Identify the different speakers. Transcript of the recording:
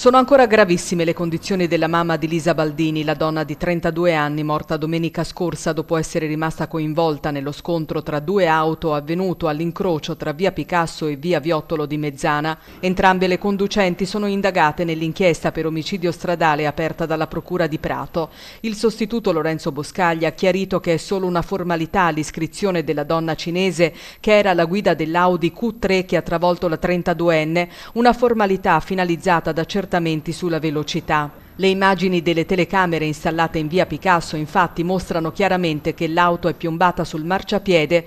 Speaker 1: Sono ancora gravissime le condizioni della mamma di Lisa Baldini, la donna di 32 anni morta domenica scorsa dopo essere rimasta coinvolta nello scontro tra due auto avvenuto all'incrocio tra via Picasso e via Viottolo di Mezzana. Entrambe le conducenti sono indagate nell'inchiesta per omicidio stradale aperta dalla Procura di Prato. Il sostituto Lorenzo Boscaglia ha chiarito che è solo una formalità l'iscrizione della donna cinese che era alla guida dell'Audi Q3 che ha travolto la 32enne, una formalità finalizzata da accertare accertamenti sulla velocità. Le immagini delle telecamere installate in via Picasso infatti mostrano chiaramente che l'auto è piombata sul marciapiede